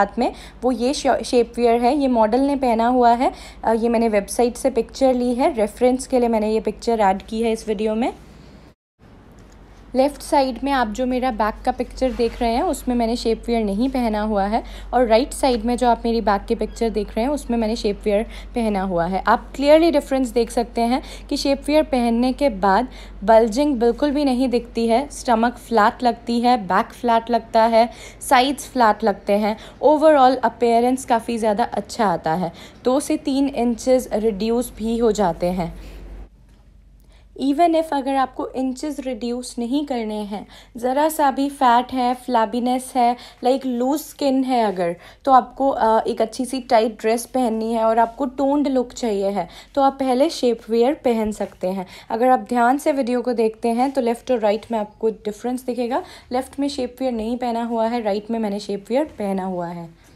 साथ में वो ये शेपवेयर है ये मॉडल ने पहना हुआ है ये मैंने वेबसाइट से पिक्चर ली है रेफरेंस के लिए मैंने ये पिक्चर ऐड की है इस वीडियो में लेफ़्ट साइड में आप जो मेरा बैक का पिक्चर देख रहे हैं उसमें मैंने शेप वेयर नहीं पहना हुआ है और राइट right साइड में जो आप मेरी बैक की पिक्चर देख रहे हैं उसमें मैंने शेप वेयर पहना हुआ है आप क्लियरली डिफरेंस देख सकते हैं कि शेप वेयर पहनने के बाद बल्जिंग बिल्कुल भी नहीं दिखती है स्टमक फ्लैट लगती है बैक फ्लैट लगता है साइड्स फ्लैट लगते हैं ओवरऑल अपेयरेंस काफ़ी ज़्यादा अच्छा आता है दो से तीन इंचज़ रिड्यूस भी हो जाते हैं इवन इफ़ अगर आपको इंचेस रिड्यूस नहीं करने हैं ज़रा सा भी फैट है फ्लैबीनेस है लाइक लूज स्किन है अगर तो आपको एक अच्छी सी टाइट ड्रेस पहननी है और आपको टोन्ड लुक चाहिए है तो आप पहले शेप वेयर पहन सकते हैं अगर आप ध्यान से वीडियो को देखते हैं तो लेफ़्ट और राइट में आपको डिफरेंस दिखेगा लेफ़्ट में शेप वेयर नहीं पहना हुआ है राइट में मैंने शेप वेयर पहना हुआ है